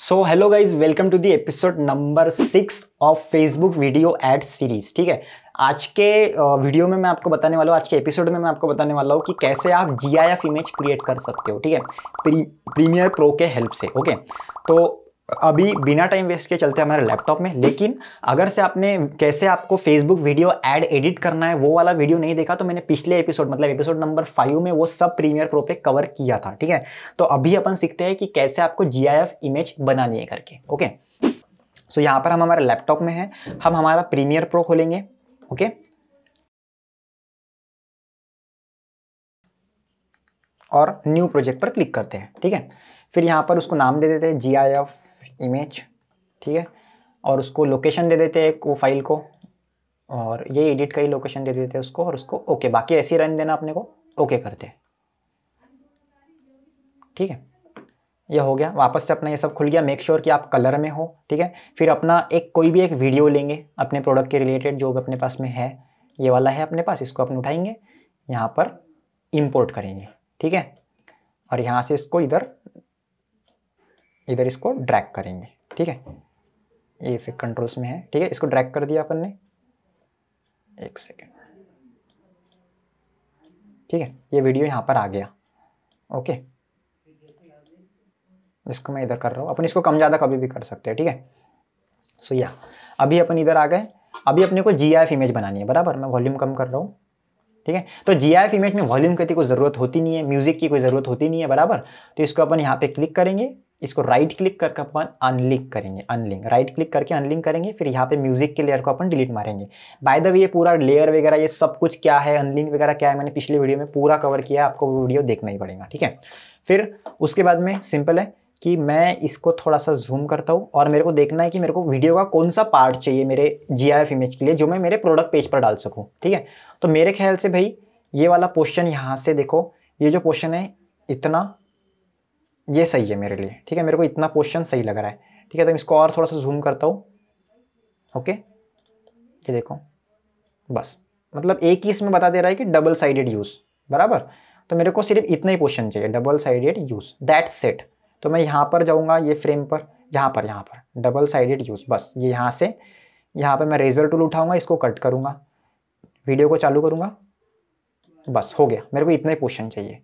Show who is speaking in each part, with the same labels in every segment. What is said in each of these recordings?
Speaker 1: so hello guys welcome to the episode number six of Facebook video ad series ठीक है आज के video में मैं आपको बताने वाला हूँ आज के एपिसोड में मैं आपको बताने वाला हूँ कि कैसे आप G I F image create कर सकते हो ठीक है प्री, प्रीमियर प्रो के हेल्प से ओके तो अभी बिना टाइम वेस्ट के चलते हमारे लैपटॉप में लेकिन अगर से आपने कैसे आपको फेसबुक वीडियो ऐड एडिट करना है वो वाला वीडियो नहीं देखा तो मैंने पिछले एपिसोड मतलब एपिसोड नंबर फाइव में वो सब प्रीमियर प्रो पे कवर किया था ठीक है तो अभी अपन सीखते हैं कि कैसे आपको जी इमेज बनानी है करके ओके सो so, यहाँ पर हम हमारे लैपटॉप में हैं हम हमारा प्रीमियर प्रो खोलेंगे ओके और न्यू प्रोजेक्ट पर क्लिक करते हैं ठीक है फिर यहाँ पर उसको नाम दे देते हैं जी आई एफ इमेज ठीक है और उसको लोकेशन दे देते हैं वो फाइल को और ये एडिट का ही लोकेशन दे देते हैं उसको और उसको ओके बाकी ऐसे रन देना अपने को ओके करते हैं ठीक है ये हो गया वापस से अपना ये सब खुल गया मेक श्योर sure कि आप कलर में हो ठीक है फिर अपना एक कोई भी एक वीडियो लेंगे अपने प्रोडक्ट के रिलेटेड जो अपने पास में है ये वाला है अपने पास इसको अपन उठाएंगे यहाँ पर इम्पोर्ट करेंगे ठीक है और यहाँ से इसको इधर इधर इसको ड्रैग करेंगे ठीक है ये फिर कंट्रोल्स में है ठीक है इसको ड्रैग कर दिया अपन ने एक सेकेंड ठीक है ये वीडियो यहाँ पर आ गया ओके इसको मैं इधर कर रहा हूँ अपन इसको कम ज़्यादा कभी भी कर सकते हैं ठीक है सो या अभी अपन इधर आ गए अभी अपने को जी इमेज बनानी है बराबर मैं वॉल्यूम कम कर रहा हूँ ठीक है तो जी इमेज में वॉल्यूम की कोई ज़रूरत होती नहीं है म्यूज़िक की कोई ज़रूरत होती नहीं है बराबर तो इसको अपन यहाँ पे क्लिक करेंगे इसको राइट क्लिक करके अपन अनलिंक करेंगे अनलिंक राइट क्लिक करके अनलिंक करेंगे फिर यहाँ पे म्यूजिक के लेयर को अपन डिलीट मारेंगे बाय द वे ये पूरा लेयर वगैरह ये सब कुछ क्या है अनलिंक वगैरह क्या है मैंने पिछले वीडियो में पूरा कवर किया है आपको वो वीडियो देखना ही पड़ेगा ठीक है फिर उसके बाद में सिंपल है कि मैं इसको थोड़ा सा जूम करता हूँ और मेरे को देखना है कि मेरे को वीडियो का कौन सा पार्ट चाहिए मेरे जी इमेज के लिए जो मैं मेरे प्रोडक्ट पेज पर डाल सकूँ ठीक है तो मेरे ख्याल से भाई ये वाला पोर्शन यहाँ से देखो ये जो पोर्शन है इतना ये सही है मेरे लिए ठीक है मेरे को इतना क्वेश्चन सही लग रहा है ठीक है तो इसको और थोड़ा सा जूम करता हूँ ओके ये देखो बस मतलब एक ही इसमें बता दे रहा है कि डबल साइडेड यूज़ बराबर तो मेरे को सिर्फ इतना ही क्वेश्चन चाहिए double sided use that set तो मैं यहाँ पर जाऊँगा ये फ्रेम पर यहाँ पर यहाँ पर डबल साइडेड यूज़ बस ये यहाँ से यहाँ पर मैं रेजर टूल उठाऊँगा इसको कट करूँगा वीडियो को चालू करूँगा बस हो गया मेरे को इतना ही क्वेश्चन चाहिए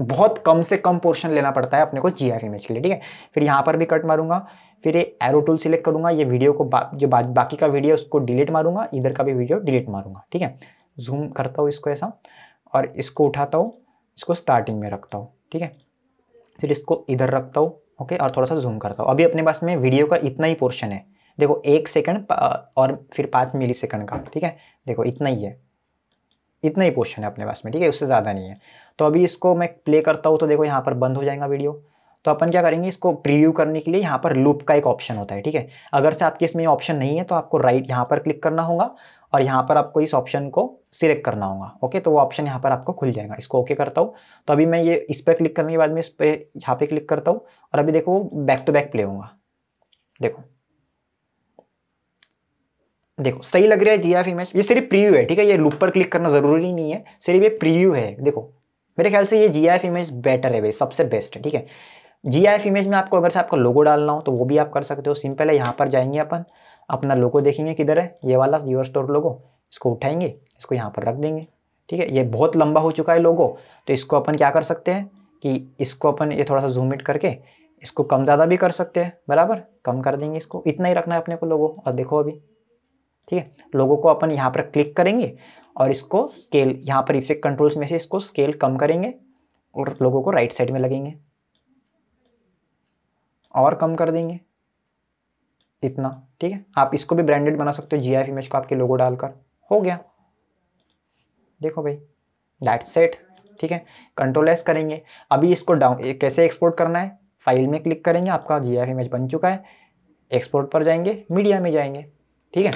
Speaker 1: बहुत कम से कम पोर्शन लेना पड़ता है अपने को जी एफ इमेज के लिए ठीक है फिर यहाँ पर भी कट मारूंगा फिर ये एरो टूल सिलेक्ट करूंगा ये वीडियो को बा, जो बा, बाकी का वीडियो उसको डिलीट मारूंगा इधर का भी वीडियो डिलीट मारूंगा ठीक है जूम करता हूँ इसको ऐसा और इसको उठाता हूँ इसको स्टार्टिंग में रखता हूँ ठीक है फिर इसको इधर रखता हूँ ओके और थोड़ा सा जूम करता हूँ अभी अपने पास में वीडियो का इतना ही पोर्शन है देखो एक सेकंड और फिर पाँच मिली सेकेंड का ठीक है देखो इतना ही है इतना ही पोर्शन है अपने पास में ठीक है उससे ज़्यादा नहीं है तो अभी इसको मैं प्ले करता हूँ तो देखो यहाँ पर बंद हो जाएगा वीडियो तो अपन क्या करेंगे इसको प्रीव्यू करने के लिए यहाँ पर लूप का एक ऑप्शन होता है ठीक है अगर से आपके इसमें ऑप्शन नहीं है तो आपको राइट यहाँ पर क्लिक करना होगा और यहाँ पर आपको इस ऑप्शन को सिलेक्ट करना होगा ओके तो वो ऑप्शन यहाँ पर आपको खुल जाएगा इसको ओके करता हूँ तो अभी मैं ये इस पर क्लिक करने के बाद में इस पर यहाँ पर क्लिक करता हूँ और अभी देखो बैक टू बैक प्ले होगा देखो देखो सही लग रहा है जी एफ इमेज ये सिर्फ प्रीव्यू है ठीक है ये लुक पर क्लिक करना ज़रूरी नहीं है सिर्फ ये प्रीव्यू है देखो मेरे ख्याल से ये जी एफ इमेज बेटर है भाई सबसे बेस्ट है ठीक है जी आई एफ इमेज में आपको अगर से आपका लोगो डालना हो तो वो भी आप कर सकते हो सिंपल है यहाँ पर जाएंगे अपन अपना लोगो देखेंगे किधर है ये वाला यूर स्टोर लोगो इसको उठाएंगे इसको यहाँ पर रख देंगे ठीक है ये बहुत लंबा हो चुका है लोगो तो इसको अपन क्या कर सकते हैं कि इसको अपन ये थोड़ा सा जूम इट करके इसको कम ज़्यादा भी कर सकते हैं बराबर कम कर देंगे इसको इतना ही रखना है अपने को लोगो और देखो अभी ठीक है लोगों को अपन यहाँ पर क्लिक करेंगे और इसको स्केल यहाँ पर इफेक्ट कंट्रोल्स में से इसको स्केल कम करेंगे और लोगों को राइट साइड में लगेंगे और कम कर देंगे इतना ठीक है आप इसको भी ब्रांडेड बना सकते हो जी आई इमेज को आपके लोगो डालकर हो गया देखो भाई दैट सेट ठीक है कंट्रोल एस करेंगे अभी इसको डाउन कैसे एक्सपोर्ट करना है फाइल में क्लिक करेंगे आपका जी इमेज बन चुका है एक्सपोर्ट पर जाएंगे मीडिया में जाएंगे ठीक है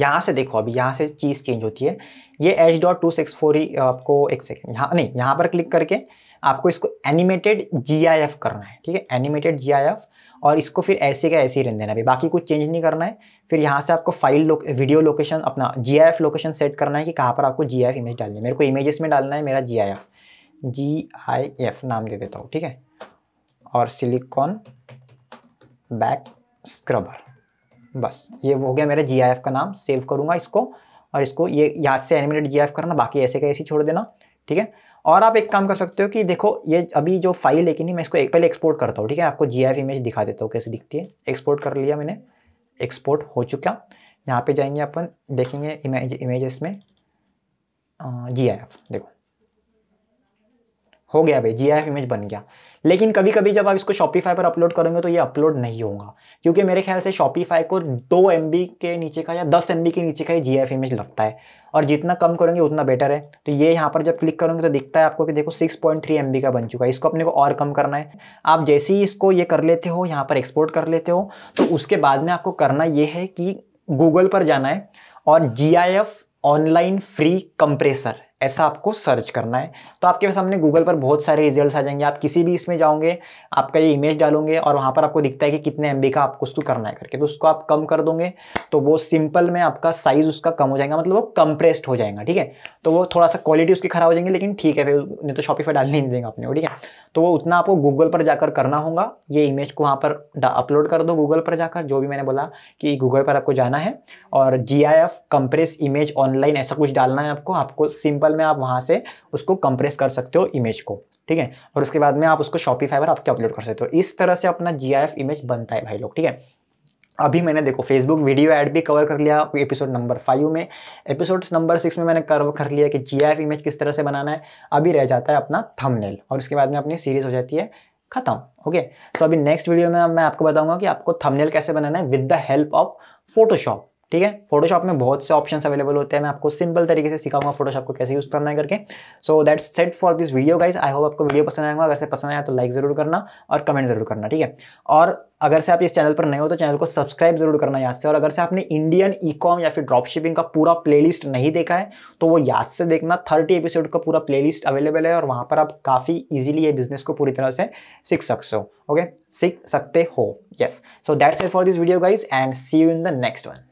Speaker 1: यहाँ से देखो अभी यहाँ से चीज़ चेंज होती है ये H dot two six four ही आपको एक सेकेंड यहाँ नहीं यहाँ पर क्लिक करके आपको इसको एनिमेटेड जी आई एफ करना है ठीक है एनिमेटेड जी आई एफ और इसको फिर ऐसे का ऐसे ही रहने देना अभी बाकी कुछ चेंज नहीं करना है फिर यहाँ से आपको फाइल लो, वीडियो लोकेशन अपना G I F location set करना है कि कहाँ पर आपको जी आई एफ इमेज डालनी है मेरे को इमेजेस में डालना है मेरा जी I F G I F नाम दे देता हूँ ठीक है और सिलिकॉन बैक स्क्रबर बस ये हो गया मेरा जी का नाम सेव करूँगा इसको और इसको ये यहाँ से एनिमेटेड जी करना बाकी ऐसे का ऐसे छोड़ देना ठीक है और आप एक काम कर सकते हो कि देखो ये अभी जो फाइल है कि नहीं मैं इसको एक पहले एक्सपोर्ट करता हूँ ठीक है आपको जी इमेज दिखा देता हूँ कैसे दिखती है एक्सपोर्ट कर लिया मैंने एक्सपोर्ट हो चुका यहाँ पे जाएंगे अपन देखेंगे इमेज इमेजेस में जी देखो हो गया भाई जी इमेज बन गया लेकिन कभी कभी जब आप इसको शॉपीफाई पर अपलोड करेंगे तो ये अपलोड नहीं होगा क्योंकि मेरे ख्याल से शॉपीफाई को दो एम के नीचे का या दस एम के नीचे का ही जी इमेज लगता है और जितना कम करेंगे उतना बेटर है तो ये यहाँ पर जब क्लिक करेंगे तो दिखता है आपको कि देखो 6.3 पॉइंट का बन चुका है इसको अपने को और कम करना है आप जैसे ही इसको ये कर लेते हो यहाँ पर एक्सपोर्ट कर लेते हो तो उसके बाद में आपको करना ये है कि गूगल पर जाना है और जी ऑनलाइन फ्री कंप्रेसर ऐसा आपको सर्च करना है तो आपके सामने गूगल पर बहुत सारे रिजल्ट्स आ जाएंगे आप किसी भी इसमें जाओगे आपका ये इमेज डालोगे और वहाँ पर आपको दिखता है कि कितने एम का आपको तो उसको करना है करके तो उसको आप कम कर दोगे तो वो सिंपल में आपका साइज़ उसका कम हो जाएगा मतलब वो कंप्रेस्ड हो जाएगा ठीक है तो वो थोड़ा सा क्वालिटी उसकी खराब हो जाएंगी लेकिन ठीक है फिर नहीं तो शॉपिफाई डालने नहीं देंगे अपने ठीक है तो वो उतना आपको गूगल पर जाकर करना होगा ये इमेज को वहाँ पर अपलोड कर दो गूगल पर जाकर जो भी मैंने बोला कि गूगल पर आपको जाना है और G I F compress image online ऐसा कुछ डालना है आपको आपको सिंपल साल में आप वहाँ से उसको कंप्रेस कर सकते हो इमेज को ठीक है और उसके बाद में आप उसको शॉपी पर आपके अपलोड कर सकते हो इस तरह से अपना जी इमेज बनता है भाई लोग ठीक है अभी मैंने देखो फेसबुक वीडियो ऐड भी कवर कर लिया एपिसोड नंबर फाइव में एपिसोड्स नंबर सिक्स में मैंने कवर कर लिया कि जी इमेज किस तरह से बनाना है अभी रह जाता है अपना थंबनेल और उसके बाद में अपनी सीरीज हो जाती है खत्म ओके सो अभी नेक्स्ट वीडियो में मैं आपको बताऊंगा कि आपको थंबनेल कैसे बनाना है with the help of Photoshop ठीक है फोटोशॉप में बहुत से ऑप्शन अवेलेबल होते हैं मैं आपको सिंपल तरीके से सिखाऊंगा फोटोशॉप को कैसे यूज़ करना है करके so that's set for this video guys I hope आपको वीडियो पसंद आएगा अगर से पसंद आया तो लाइक ज़रूर करना और कमेंट ज़रूर करना ठीक है और अगर से आप इस चैनल पर नए हो तो चैनल को सब्सक्राइब जरूर करना याद से और अगर से आपने इंडियन ई कॉम या फिर ड्रॉपशिपिंग का पूरा प्लेलिस्ट नहीं देखा है तो वो याद से देखना थर्टी एपिसोड का पूरा प्लेलिस्ट अवेलेबल है और वहाँ पर आप काफ़ी इजीली ये बिजनेस को पूरी तरह से सीख सकते हो ओके सीख सकते हो yes so that's it for this video guys and see you in the next one